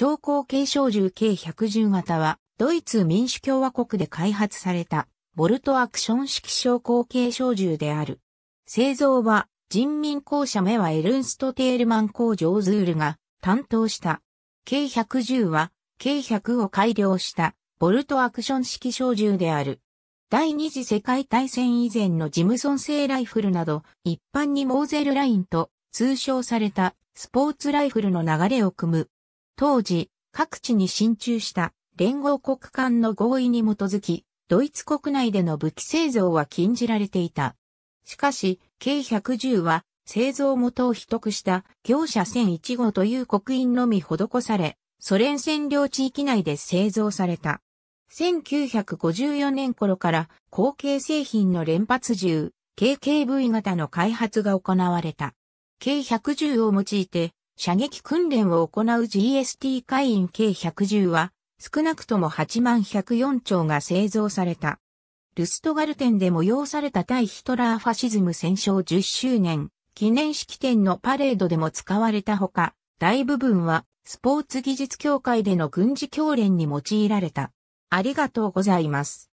超校継小銃計110型は、ドイツ民主共和国で開発された、ボルトアクション式昇降系小銃である。製造は、人民公社目はエルンスト・テールマン工場ズールが担当した。計110は、計100を改良した、ボルトアクション式小銃である。第二次世界大戦以前のジムソン製ライフルなど、一般にモーゼルラインと通称されたスポーツライフルの流れを組む当時、各地に進駐した連合国間の合意に基づき、ドイツ国内での武器製造は禁じられていた。しかし、K110 は製造元を秘匿した業者1001号という国印のみ施され、ソ連占領地域内で製造された。1954年頃から後継製品の連発銃、KKV 型の開発が行われた。K110 を用いて射撃訓練を行う GST 会員計110は、少なくとも8万104丁が製造された。ルストガルテンで催された対ヒトラーファシズム戦勝10周年記念式典のパレードでも使われたほか、大部分はスポーツ技術協会での軍事教練に用いられた。ありがとうございます。